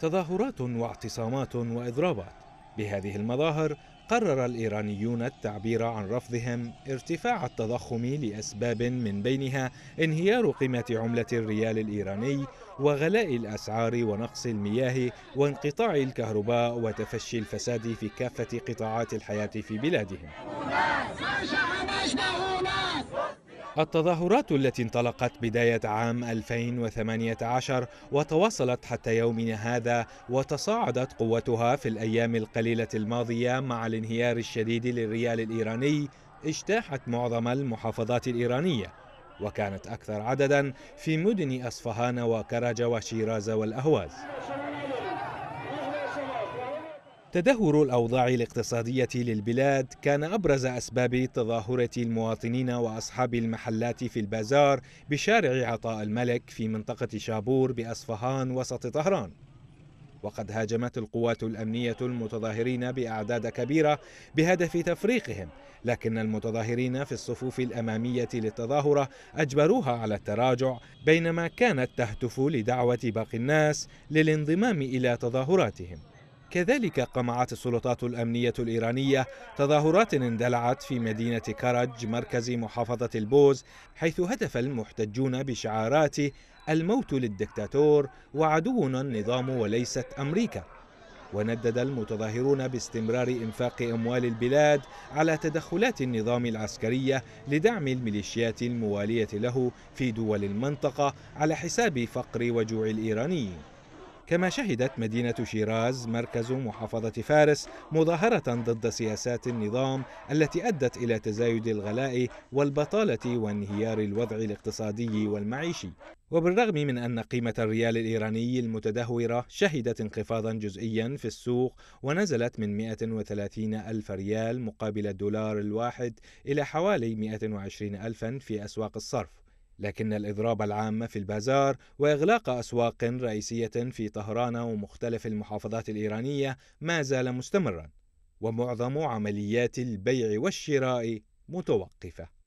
تظاهرات واعتصامات واضرابات بهذه المظاهر قرر الايرانيون التعبير عن رفضهم ارتفاع التضخم لاسباب من بينها انهيار قيمه عمله الريال الايراني وغلاء الاسعار ونقص المياه وانقطاع الكهرباء وتفشي الفساد في كافه قطاعات الحياه في بلادهم التظاهرات التي انطلقت بداية عام 2018 وتواصلت حتى يومنا هذا وتصاعدت قوتها في الأيام القليلة الماضية مع الانهيار الشديد للريال الإيراني اجتاحت معظم المحافظات الإيرانية وكانت أكثر عددا في مدن أصفهان وكرج وشيراز والأهواز تدهور الأوضاع الاقتصادية للبلاد كان أبرز أسباب تظاهرة المواطنين وأصحاب المحلات في البازار بشارع عطاء الملك في منطقة شابور بأصفهان وسط طهران وقد هاجمت القوات الأمنية المتظاهرين بأعداد كبيرة بهدف تفريقهم لكن المتظاهرين في الصفوف الأمامية للتظاهرة أجبروها على التراجع بينما كانت تهتف لدعوة باقي الناس للانضمام إلى تظاهراتهم كذلك قمعت السلطات الأمنية الإيرانية تظاهرات اندلعت في مدينة كرج مركز محافظة البوز حيث هدف المحتجون بشعارات الموت للدكتاتور وعدونا النظام وليست أمريكا وندد المتظاهرون باستمرار إنفاق أموال البلاد على تدخلات النظام العسكرية لدعم الميليشيات الموالية له في دول المنطقة على حساب فقر وجوع الإيرانيين كما شهدت مدينة شيراز مركز محافظة فارس مظاهرة ضد سياسات النظام التي أدت إلى تزايد الغلاء والبطالة وانهيار الوضع الاقتصادي والمعيشي وبالرغم من أن قيمة الريال الإيراني المتدهورة شهدت انخفاضا جزئيا في السوق ونزلت من 130 ألف ريال مقابل الدولار الواحد إلى حوالي 120 ألفا في أسواق الصرف لكن الإضراب العام في البازار وإغلاق أسواق رئيسية في طهران ومختلف المحافظات الإيرانية ما زال مستمرا ومعظم عمليات البيع والشراء متوقفه